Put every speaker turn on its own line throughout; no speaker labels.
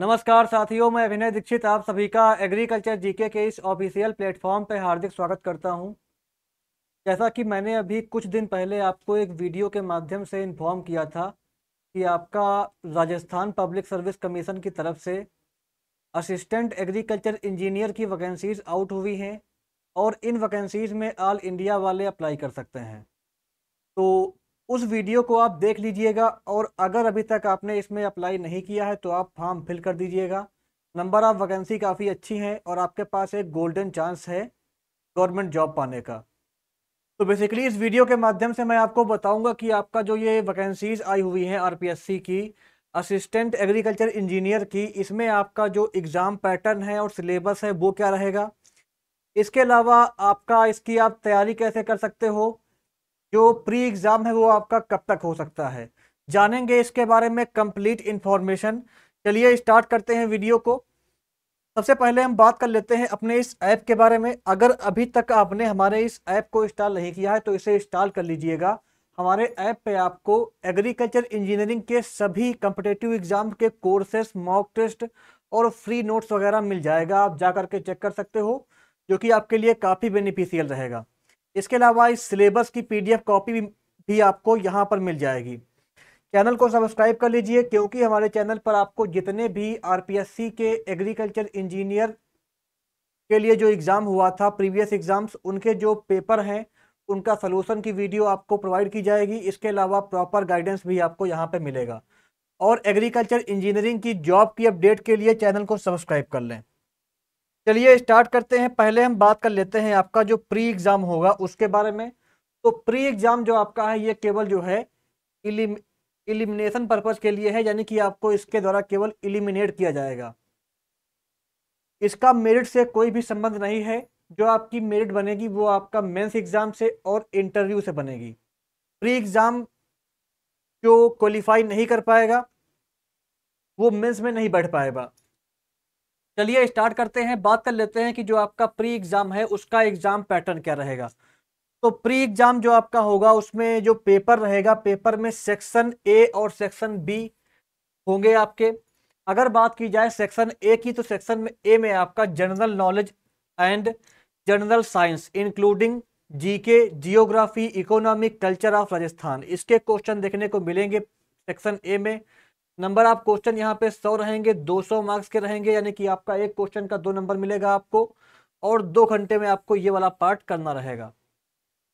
नमस्कार साथियों मैं अभिनय दीक्षित आप सभी का एग्रीकल्चर जीके के इस ऑफिशियल प्लेटफॉर्म पर हार्दिक स्वागत करता हूं जैसा कि मैंने अभी कुछ दिन पहले आपको एक वीडियो के माध्यम से इन्फॉर्म किया था कि आपका राजस्थान पब्लिक सर्विस कमीशन की तरफ से असिस्टेंट एग्रीकल्चर इंजीनियर की वैकेंसीज आउट हुई हैं और इन वैकेंसीज में ऑल इंडिया वाले अप्लाई कर सकते हैं तो उस वीडियो को आप देख लीजिएगा और अगर अभी तक आपने इसमें अप्लाई नहीं किया है तो आप फॉर्म फिल कर दीजिएगा नंबर ऑफ़ वैकेंसी काफ़ी अच्छी है और आपके पास एक गोल्डन चांस है गवर्नमेंट जॉब पाने का तो बेसिकली इस वीडियो के माध्यम से मैं आपको बताऊंगा कि आपका जो ये वैकेंसीज़ आई हुई हैं आरपीएससी की असिस्टेंट एग्रीकल्चर इंजीनियर की इसमें आपका जो एग्ज़ाम पैटर्न है और सिलेबस है वो क्या रहेगा इसके अलावा आपका इसकी आप तैयारी कैसे कर सकते हो जो प्री एग्ज़ाम है वो आपका कब तक हो सकता है जानेंगे इसके बारे में कंप्लीट इंफॉर्मेशन चलिए स्टार्ट करते हैं वीडियो को सबसे पहले हम बात कर लेते हैं अपने इस ऐप के बारे में अगर अभी तक आपने हमारे इस ऐप को इंस्टॉल नहीं किया है तो इसे इंस्टॉल कर लीजिएगा हमारे ऐप पे आपको एग्रीकल्चर इंजीनियरिंग के सभी कंपिटेटिव एग्जाम के कोर्सेस मॉक टेस्ट और फ्री नोट्स वगैरह मिल जाएगा आप जा करके चेक कर सकते हो जो कि आपके लिए काफ़ी बेनिफिशियल रहेगा इसके अलावा इस सिलेबस की पीडीएफ कॉपी भी आपको यहाँ पर मिल जाएगी चैनल को सब्सक्राइब कर लीजिए क्योंकि हमारे चैनल पर आपको जितने भी आरपीएससी के एग्रीकल्चर इंजीनियर के लिए जो एग्ज़ाम हुआ था प्रीवियस एग्ज़ाम्स उनके जो पेपर हैं उनका सलूशन की वीडियो आपको प्रोवाइड की जाएगी इसके अलावा प्रॉपर गाइडेंस भी आपको यहाँ पर मिलेगा और एग्रीकल्चर इंजीनियरिंग की जॉब की अपडेट के लिए चैनल को सब्सक्राइब कर लें चलिए स्टार्ट करते हैं पहले हम बात कर लेते हैं आपका जो प्री एग्ज़ाम होगा उसके बारे में तो प्री एग्ज़ाम जो आपका है ये केवल जो है इलिमिनेशन पर्पज़ के लिए है यानी कि आपको इसके द्वारा केवल इलिमिनेट किया जाएगा इसका मेरिट से कोई भी संबंध नहीं है जो आपकी मेरिट बनेगी वो आपका मेंस एग्ज़ाम से और इंटरव्यू से बनेगी प्री एग्ज़ाम जो क्वालिफाई नहीं कर पाएगा वो मेंस में नहीं बैठ पाएगा चलिए स्टार्ट करते हैं बात कर लेते हैं कि जो आपका प्री एग्ज़ाम है उसका एग्ज़ाम पैटर्न क्या रहेगा तो प्री एग्ज़ाम जो आपका होगा उसमें जो पेपर रहेगा पेपर में सेक्शन ए और सेक्शन बी होंगे आपके अगर बात की जाए सेक्शन ए की तो सेक्शन में ए में आपका general knowledge and general science including GK geography economic culture of Rajasthan इसके क्वेश्चन देखने को मिलेंगे सेक्शन ए में नंबर आप क्वेश्चन यहाँ पे सौ रहेंगे दो सौ मार्क्स के रहेंगे यानी कि आपका एक क्वेश्चन का दो नंबर मिलेगा आपको और दो घंटे में आपको ये वाला पार्ट करना रहेगा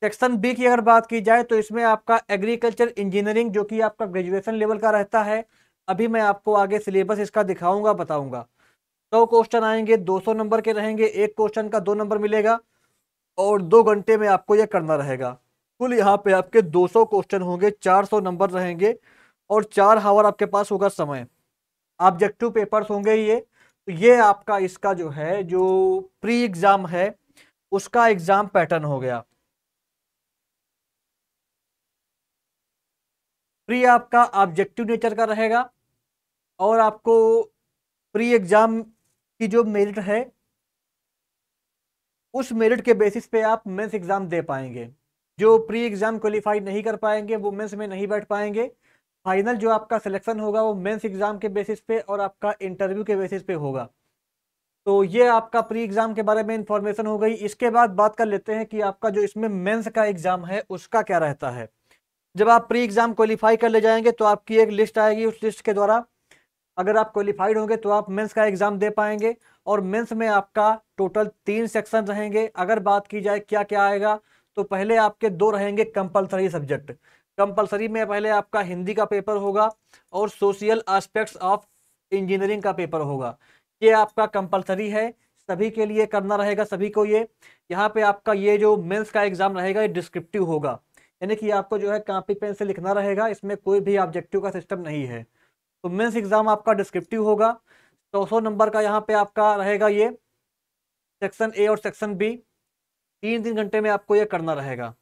सेक्शन बी की अगर बात की जाए तो इसमें आपका एग्रीकल्चर इंजीनियरिंग जो कि आपका ग्रेजुएशन लेवल का रहता है अभी मैं आपको आगे सिलेबस इसका दिखाऊंगा बताऊंगा सौ तो क्वेश्चन आएंगे सौ नंबर के रहेंगे एक क्वेश्चन का दो नंबर मिलेगा और दो घंटे में आपको यह करना रहेगा कुल यहाँ पे आपके 200 क्वेश्चन होंगे 400 नंबर रहेंगे और चार हावर आपके पास होगा समय ऑब्जेक्टिव पेपर्स होंगे ये तो ये आपका इसका जो है जो प्री एग्ज़ाम है उसका एग्ज़ाम पैटर्न हो गया प्री आपका ऑब्जेक्टिव नेचर का रहेगा और आपको प्री एग्ज़ाम की जो मेरिट है उस मेरिट के बेसिस पे आप मेंस एग्ज़ाम दे पाएंगे जो प्री एग्ज़ाम क्वालिफाई नहीं कर पाएंगे वो मेंस में नहीं बैठ पाएंगे फाइनल जो आपका सिलेक्शन होगा वो मेंस एग्ज़ाम के बेसिस पे और आपका इंटरव्यू के बेसिस पे होगा तो ये आपका प्री एग्ज़ाम के बारे में इंफॉर्मेशन हो गई इसके बाद बात कर लेते हैं कि आपका जो इसमें मेंस का एग्ज़ाम है उसका क्या रहता है जब आप प्री एग्ज़ाम क्वालिफाई कर ले जाएंगे तो आपकी एक लिस्ट आएगी उस लिस्ट के द्वारा अगर आप क्वालिफाइड होंगे तो आप मेन्स का एग्ज़ाम दे पाएंगे और मेन्स में आपका टोटल तीन सेक्शन रहेंगे अगर बात की जाए क्या क्या आएगा तो पहले आपके दो रहेंगे कंपल्सरी सब्जेक्ट कंपलसरी में पहले आपका हिंदी का पेपर होगा और सोशल आस्पेक्ट्स ऑफ इंजीनियरिंग का पेपर होगा ये आपका कंपलसरी है सभी के लिए करना रहेगा सभी को ये यहाँ पे आपका ये जो मेंस का एग्जाम रहेगा ये डिस्क्रिप्टिव होगा यानी कि आपको जो है कापी पेन से लिखना रहेगा इसमें कोई भी ऑब्जेक्टिव का सिस्टम नहीं है तो मेंस एग्जाम आपका डिस्क्रिप्टिव होगा सौ सौ नंबर का यहाँ पे आपका रहेगा ये सेक्शन ए और सेक्शन बी तीन तीन घंटे में आपको ये करना रहेगा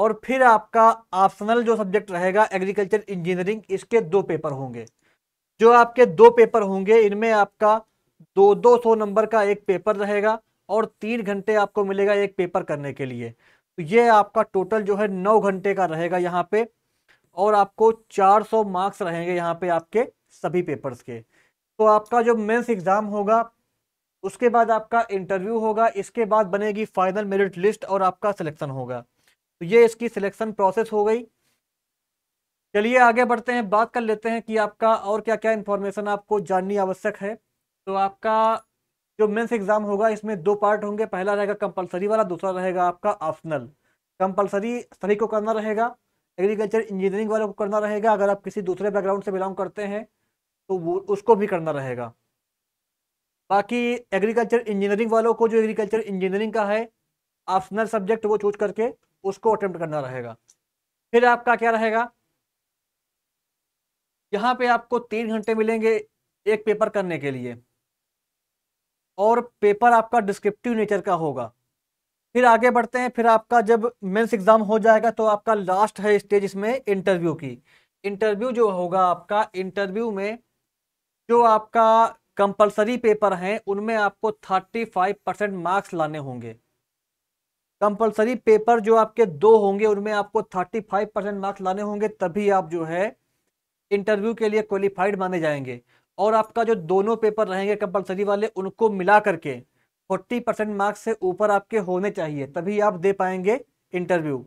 और फिर आपका ऑप्शनल जो सब्जेक्ट रहेगा एग्रीकल्चर इंजीनियरिंग इसके दो पेपर होंगे जो आपके दो पेपर होंगे इनमें आपका दो दो सौ नंबर का एक पेपर रहेगा और तीन घंटे आपको मिलेगा एक पेपर करने के लिए तो ये आपका टोटल जो है नौ घंटे का रहेगा यहाँ पे और आपको चार सौ मार्क्स रहेंगे यहाँ पे आपके सभी पेपर्स के तो आपका जो मेंस एग्ज़ाम होगा उसके बाद आपका इंटरव्यू होगा इसके बाद बनेगी फाइनल मेरिट लिस्ट और आपका सिलेक्शन होगा तो ये इसकी सिलेक्शन प्रोसेस हो गई चलिए आगे बढ़ते हैं बात कर लेते हैं कि आपका और क्या क्या इन्फॉर्मेशन आपको जाननी आवश्यक है तो आपका जो मेंस एग्जाम होगा इसमें दो पार्ट होंगे पहला रहेगा कंपलसरी वाला दूसरा रहेगा आपका ऑप्शनल कंपलसरी सभी को करना रहेगा एग्रीकल्चर इंजीनियरिंग वालों को करना रहेगा अगर आप किसी दूसरे बैकग्राउंड से बिलोंग करते हैं तो वो उसको भी करना रहेगा बाकी एग्रीकल्चर इंजीनियरिंग वालों को जो एग्रीकल्चर इंजीनियरिंग का है ऑप्शनल सब्जेक्ट वो चूज करके उसको अटेम्प्ट करना रहेगा फिर आपका क्या रहेगा यहाँ पे आपको तीन घंटे मिलेंगे एक पेपर करने के लिए और पेपर आपका डिस्क्रिप्टिव नेचर का होगा फिर आगे बढ़ते हैं फिर आपका जब मेंस एग्ज़ाम हो जाएगा तो आपका लास्ट है स्टेज इसमें इंटरव्यू की इंटरव्यू जो होगा आपका इंटरव्यू में जो आपका कंपलसरी पेपर हैं उनमें आपको 35 परसेंट मार्क्स लाने होंगे कंपलसरी पेपर जो आपके दो होंगे उनमें आपको थर्टी फाइव परसेंट मार्क्स लाने होंगे तभी आप जो है इंटरव्यू के लिए क्वालिफाइड माने जाएंगे और आपका जो दोनों पेपर रहेंगे कंपलसरी वाले उनको मिला करके फोर्टी परसेंट मार्क्स से ऊपर आपके होने चाहिए तभी आप दे पाएंगे इंटरव्यू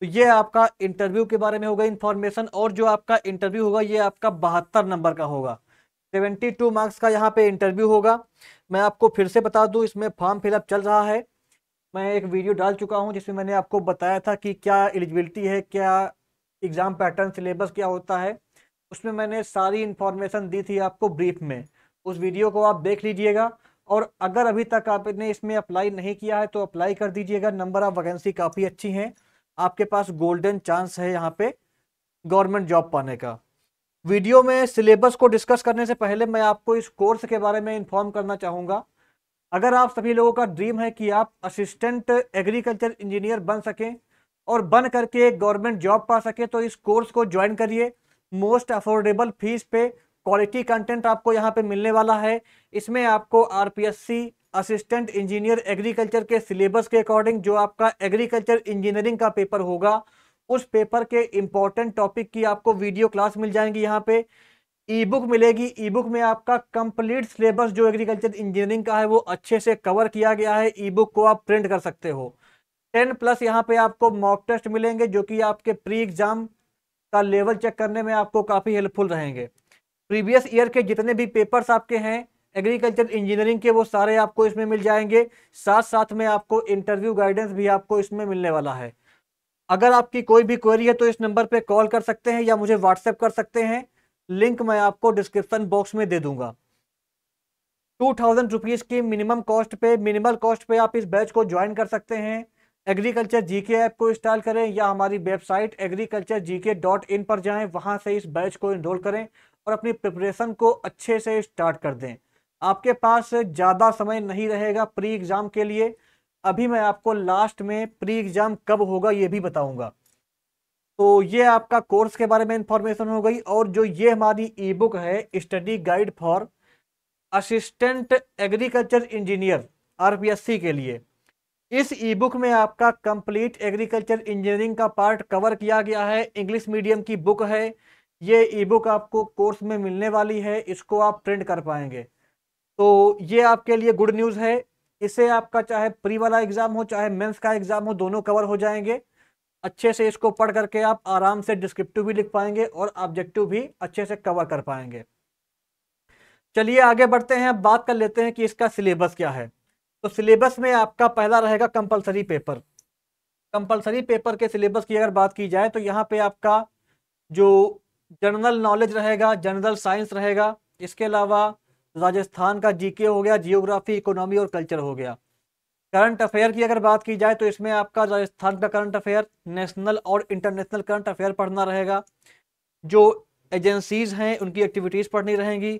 तो ये आपका इंटरव्यू के बारे में होगा इन्फॉर्मेशन और जो आपका इंटरव्यू होगा ये आपका बहत्तर नंबर का होगा सेवेंटी टू मार्क्स का यहाँ पे इंटरव्यू होगा मैं आपको फिर से बता दूँ इसमें फॉर्म फिलअप चल रहा है मैं एक वीडियो डाल चुका हूं जिसमें मैंने आपको बताया था कि क्या एलिजिबिलिटी है क्या एग्ज़ाम पैटर्न सिलेबस क्या होता है उसमें मैंने सारी इन्फॉर्मेशन दी थी आपको ब्रीफ में उस वीडियो को आप देख लीजिएगा और अगर अभी तक आपने इसमें अप्लाई नहीं किया है तो अप्लाई कर दीजिएगा नंबर ऑफ़ वैकेंसी काफ़ी अच्छी हैं आपके पास गोल्डन चांस है यहाँ पे गवर्नमेंट जॉब पाने का वीडियो में सिलेबस को डिस्कस करने से पहले मैं आपको इस कोर्स के बारे में इन्फॉर्म करना चाहूँगा अगर आप सभी लोगों का ड्रीम है कि आप असिस्टेंट एग्रीकल्चर इंजीनियर बन सकें और बन करके एक गवर्नमेंट जॉब पा सकें तो इस कोर्स को ज्वाइन करिए मोस्ट अफोर्डेबल फीस पे क्वालिटी कंटेंट आपको यहाँ पे मिलने वाला है इसमें आपको आरपीएससी असिस्टेंट इंजीनियर एग्रीकल्चर के सिलेबस के अकॉर्डिंग जो आपका एग्रीकल्चर इंजीनियरिंग का पेपर होगा उस पेपर के इम्पॉर्टेंट टॉपिक की आपको वीडियो क्लास मिल जाएंगी यहाँ पे ई बुक मिलेगी ई बुक में आपका कंप्लीट सिलेबस जो एग्रीकल्चर इंजीनियरिंग का है वो अच्छे से कवर किया गया है ई बुक को आप प्रिंट कर सकते हो टेन प्लस यहाँ पे आपको मॉक टेस्ट मिलेंगे जो कि आपके प्री एग्जाम का लेवल चेक करने में आपको काफ़ी हेल्पफुल रहेंगे प्रीवियस ईयर के जितने भी पेपर्स आपके हैं एग्रीकल्चर इंजीनियरिंग के वो सारे आपको इसमें मिल जाएंगे साथ साथ में आपको इंटरव्यू गाइडेंस भी आपको इसमें मिलने वाला है अगर आपकी कोई भी क्वेरी है तो इस नंबर पे कॉल कर सकते हैं या मुझे व्हाट्सएप कर सकते हैं लिंक मैं आपको डिस्क्रिप्शन बॉक्स में दे दूंगा टू थाउजेंड रुपीज़ की मिनिमम कॉस्ट पे मिनिमल कॉस्ट पे आप इस बैच को ज्वाइन कर सकते हैं एग्रीकल्चर जीके ऐप को इंस्टॉल करें या हमारी website agriculture GK dot in पर जाएं वहां से इस बैच को इनरोल करें और अपनी प्रिपरेशन को अच्छे से स्टार्ट कर दें आपके पास ज़्यादा समय नहीं रहेगा प्री एग्ज़ाम के लिए अभी मैं आपको लास्ट में प्री एग्ज़ाम कब होगा ये भी बताऊँगा तो ये आपका कोर्स के बारे में इंफॉर्मेशन हो गई और जो ये हमारी ई बुक है study guide for assistant agriculture engineer RPSC के लिए इस ई बुक में आपका कंप्लीट एग्रीकल्चर इंजीनियरिंग का पार्ट कवर किया गया है इंग्लिश मीडियम की बुक है ये ई बुक आपको कोर्स में मिलने वाली है इसको आप प्रिंट कर पाएंगे तो ये आपके लिए गुड न्यूज़ है इसे आपका चाहे प्री वाला एग्ज़ाम हो चाहे मेंस का एग्ज़ाम हो दोनों कवर हो जाएंगे अच्छे से इसको पढ़ करके आप आराम से डिस्क्रिप्टिव भी लिख पाएंगे और ऑब्जेक्टिव भी अच्छे से कवर कर पाएंगे चलिए आगे बढ़ते हैं बात कर लेते हैं कि इसका सिलेबस क्या है तो सिलेबस में आपका पहला रहेगा कंपलसरी पेपर कंपलसरी पेपर के सिलेबस की अगर बात की जाए तो यहाँ पे आपका जो जनरल नॉलेज रहेगा जनरल साइंस रहेगा इसके अलावा राजस्थान का जीके हो गया जियोग्राफी इकोनॉमी और कल्चर हो गया करंट अफेयर की अगर बात की जाए तो इसमें आपका राजस्थान का करंट अफेयर नेशनल और इंटरनेशनल करंट अफेयर पढ़ना रहेगा जो एजेंसीज हैं उनकी एक्टिविटीज़ पढ़नी रहेंगी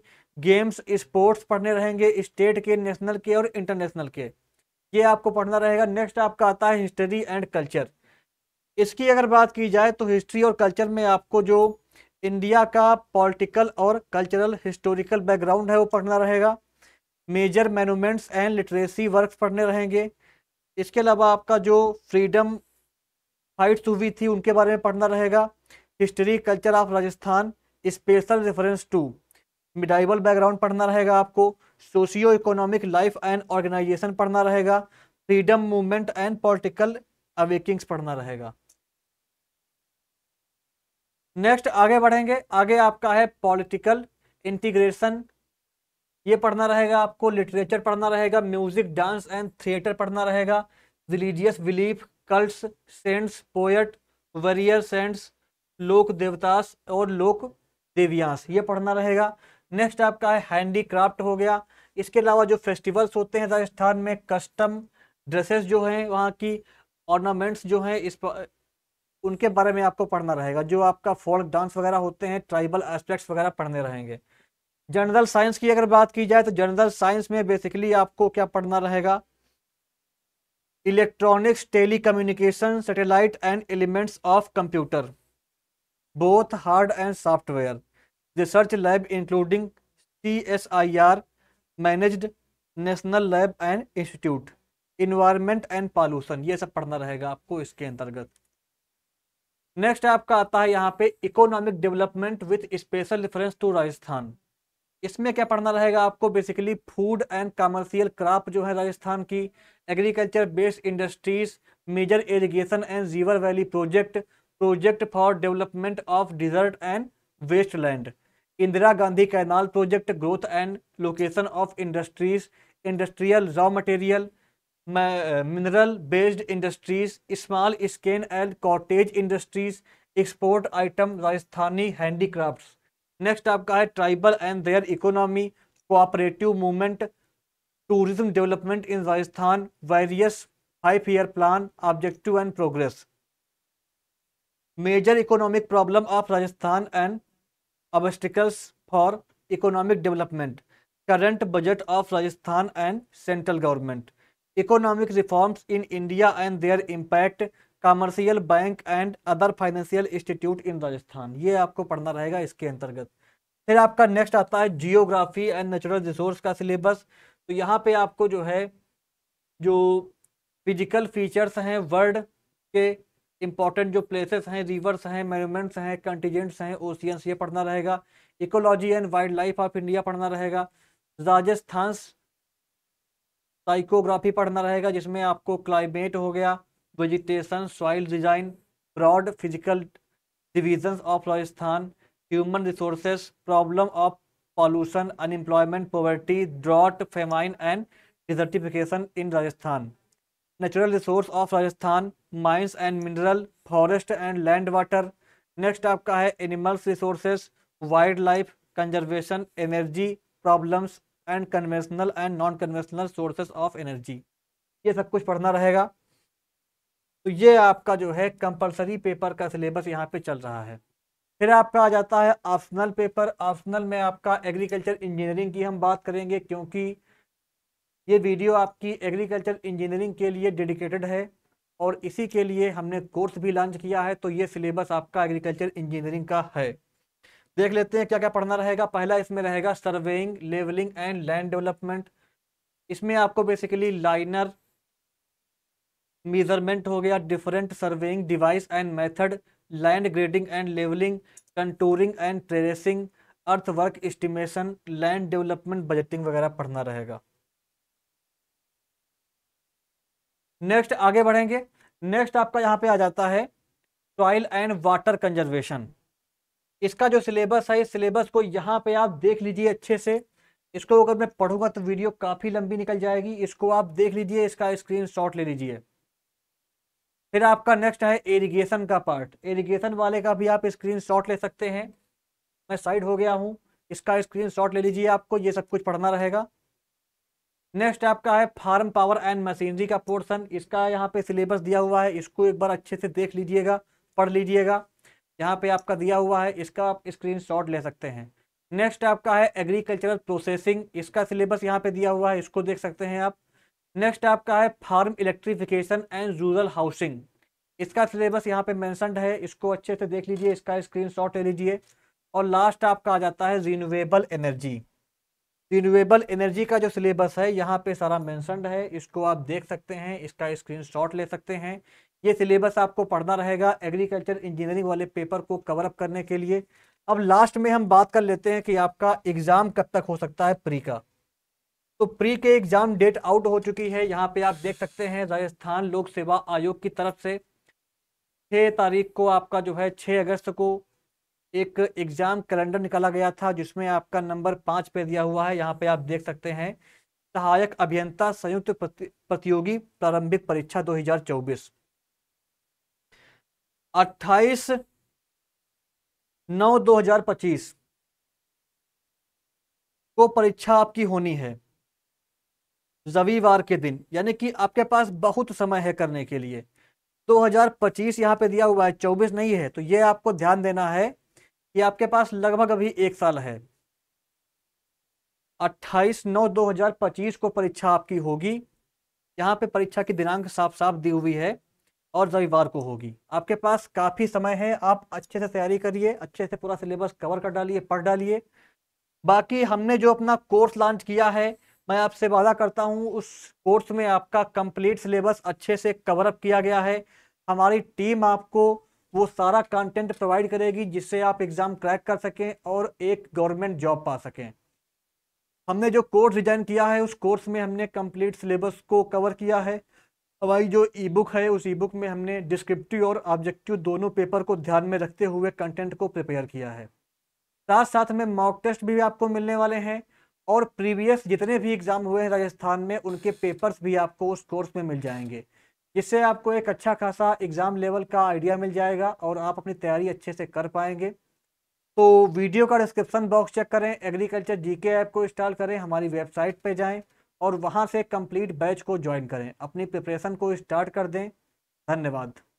गेम्स स्पोर्ट्स पढ़ने रहेंगे स्टेट के नेशनल के और इंटरनेशनल के ये आपको पढ़ना रहेगा नेक्स्ट आपका आता है हिस्ट्री एंड कल्चर इसकी अगर बात की जाए तो हिस्ट्री और कल्चर में आपको जो इंडिया का पॉलिटिकल और कल्चरल हिस्टोरिकल बैकग्राउंड है वो पढ़ना रहेगा major monuments and literacy works पढ़ने रहेंगे इसके अलावा आपका जो फ्रीडम फाइट्स हुई थी उनके बारे में पढ़ना रहेगा history culture of Rajasthan special reference to medieval background पढ़ना रहेगा आपको socio economic life and organisation पढ़ना रहेगा freedom movement and political awakenings पढ़ना रहेगा नेक्स्ट आगे बढ़ेंगे आगे आपका है पॉलिटिकल इंटीग्रेशन ये पढ़ना रहेगा आपको लिटरेचर पढ़ना रहेगा म्यूजिक डांस एंड थिएटर पढ़ना रहेगा religious belief cults saints poet warrior saints लोक देवतास और लोक देवियांस ये पढ़ना रहेगा नेक्स्ट आपका है हैंडी क्राफ्ट हो गया इसके अलावा जो फेस्टिवल्स होते हैं राजस्थान में कस्टम ड्रेसेस जो हैं वहाँ की ऑर्नामेंट्स जो हैं इस पर उनके बारे में आपको पढ़ना रहेगा जो आपका फोल्क डांस वगैरह होते हैं ट्राइबल एस्पेक्ट्स वगैरह पढ़ने रहेंगे जनरल साइंस की अगर बात की जाए तो जनरल साइंस में बेसिकली आपको क्या पढ़ना रहेगा electronics telecommunication satellite and elements of computer both hard and software research lab including C S I R managed national lab and institute environment and pollution ये सब पढ़ना रहेगा आपको इसके अंतर्गत नेक्स्ट आपका आता है यहाँ पे economic development with special reference to Rajasthan इसमें क्या पढ़ना रहेगा आपको basically food and commercial crop जो है राजस्थान की agriculture based industries major irrigation and river valley project project for development of desert and waste land Indira Gandhi canal project growth and location of industries industrial raw material mineral based industries small scale and cottage industries export item Rajasthani handicrafts next आपका है tribal and their economy cooperative movement tourism development in Rajasthan various five year plan objective and progress major economic problem of Rajasthan and obstacles for economic development current budget of Rajasthan and central government economic reforms in India and their impact commercial bank and other financial institute in Rajasthan ये आपको पढ़ना रहेगा इसके अंतर्गत फिर आपका next आता है जियोग्राफी एंड नेचुरल रिसोर्स का सिलेबस तो यहाँ पे आपको जो है जो फिजिकल फीचर्स हैं वर्ल्ड के इम्पॉर्टेंट जो प्लेसेस हैं रिवर्स हैं मेनमेंट्स हैं कंटीजेंट्स हैं ओशियंस ये पढ़ना रहेगा ecology and wildlife of India पढ़ना रहेगा राजस्थान साइकोग्राफी पढ़ना रहेगा जिसमें आपको क्लाइमेट हो गया vegetation soil design broad physical division of Rajasthan human resources problem of pollution unemployment poverty drought famine and desertification in Rajasthan natural resource of Rajasthan mines and mineral forest and land water next आपका है animals resource wildlife conservation energy problems and conventional and non conventional sources of energy ये सब कुछ पढ़ना रहेगा तो ये आपका जो है कंपलसरी पेपर का सिलेबस यहाँ पे चल रहा है फिर आपका आ जाता है ऑप्शनल पेपर ऑप्शनल में आपका एग्रीकल्चर इंजीनियरिंग की हम बात करेंगे क्योंकि ये वीडियो आपकी एग्रीकल्चर इंजीनियरिंग के लिए डेडिकेटेड है और इसी के लिए हमने कोर्स भी लॉन्च किया है तो ये सिलेबस आपका एग्रीकल्चर इंजीनियरिंग का है देख लेते हैं क्या क्या पढ़ना रहेगा पहला इसमें रहेगा surveying levelling and land development इसमें आपको बेसिकली लाइनर मेजरमेंट हो गया different surveying device and method land grading and levelling contouring and tracing earthwork estimation land development budgeting वगैरह पढ़ना रहेगा नेक्स्ट आगे बढ़ेंगे नेक्स्ट आपका यहाँ पे आ जाता है सॉइल एंड वाटर कंजर्वेशन इसका जो सिलेबस है इस सिलेबस को यहाँ पे आप देख लीजिए अच्छे से इसको अगर मैं पढ़ूंगा तो वीडियो काफ़ी लंबी निकल जाएगी इसको आप देख लीजिए इसका स्क्रीन ले लीजिए फिर आपका नेक्स्ट है इरिगेशन का पार्ट इरिगेशन वाले का भी आप स्क्रीन शॉट ले सकते हैं मैं साइड हो गया हूँ इसका स्क्रीन शॉट ले लीजिए आपको ये सब कुछ पढ़ना रहेगा नेक्स्ट आपका है फार्म पावर एंड मशीनरी का पोर्सन इसका यहाँ पे सिलेबस दिया हुआ है इसको एक बार अच्छे से देख लीजिएगा पढ़ लीजिएगा यहाँ पे आपका दिया हुआ है इसका आप स्क्रीन शॉट ले सकते हैं नेक्स्ट आपका है एग्रीकल्चरल प्रोसेसिंग इसका सिलेबस यहाँ पे दिया हुआ है इसको देख सकते हैं आप नेक्स्ट आपका है farm electrification and rural housing इसका सिलेबस यहाँ पे मैंसनड है इसको अच्छे से देख लीजिए इसका स्क्रीन शॉट ले लीजिए और लास्ट आपका आ जाता है रिन्यूएबल एनर्जी रिन्यूएबल एनर्जी का जो सिलेबस है यहाँ पे सारा मैंसनड है इसको आप देख सकते हैं इसका स्क्रीन शॉट ले सकते हैं ये सिलेबस आपको पढ़ना रहेगा एग्रीकल्चर इंजीनियरिंग वाले पेपर को कवर अप करने के लिए अब लास्ट में हम बात कर लेते हैं कि आपका एग्ज़ाम कब तक हो सकता है प्री का तो प्री के एग्जाम डेट आउट हो चुकी है यहाँ पे आप देख सकते हैं राजस्थान लोक सेवा आयोग की तरफ से छः तारीख को आपका जो है छः अगस्त को एक एग्ज़ाम कैलेंडर निकाला गया था जिसमें आपका नंबर पाँच पे दिया हुआ है यहाँ पे आप देख सकते हैं सहायक अभियंता संयुक्त प्रतियोगी प्रारंभिक परीक्षा 2024 28 नौ 2025 को परीक्षा आपकी होनी है रविवार के दिन यानी कि आपके पास बहुत समय है करने के लिए 2025 यहाँ पे दिया हुआ है 24 नहीं है तो ये आपको ध्यान देना है कि आपके पास लगभग अभी एक साल है 28 नौ 2025 को परीक्षा आपकी होगी यहाँ पे परीक्षा की दिनांक साफ साफ दी हुई है और रविवार को होगी आपके पास काफ़ी समय है आप अच्छे से तैयारी करिए अच्छे से पूरा सिलेबस कवर कर डालिए पढ़ डालिए बाकी हमने जो अपना कोर्स लॉन्च किया है मैं आपसे वादा करता हूँ उस कोर्स में आपका कंप्लीट सिलेबस अच्छे से कवरअप किया गया है हमारी टीम आपको वो सारा कंटेंट प्रोवाइड करेगी जिससे आप एग्ज़ाम क्रैक कर सकें और एक गवर्नमेंट जॉब पा सकें हमने जो कोर्स डिजाइन किया है उस कोर्स में हमने कंप्लीट सिलेबस को कवर किया है हमारी जो ई बुक है उस ई बुक में हमने डिस्क्रिप्टिव और ऑब्जेक्टिव दोनों पेपर को ध्यान में रखते हुए कंटेंट को प्रिपेयर किया है साथ साथ में मॉक टेस्ट भी आपको मिलने वाले हैं और प्रीवियस जितने भी एग्ज़ाम हुए हैं राजस्थान में उनके पेपर्स भी आपको उस कोर्स में मिल जाएंगे जिससे आपको एक अच्छा खासा एग्ज़ाम लेवल का आइडिया मिल जाएगा और आप अपनी तैयारी अच्छे से कर पाएंगे तो वीडियो का डिस्क्रिप्सन बॉक्स चेक करें एग्रीकल्चर जीके ऐप को इंस्टॉल करें हमारी वेबसाइट पर जाएँ और वहाँ से कंप्लीट बैच को ज्वाइन करें अपनी प्रिपरेशन को स्टार्ट कर दें धन्यवाद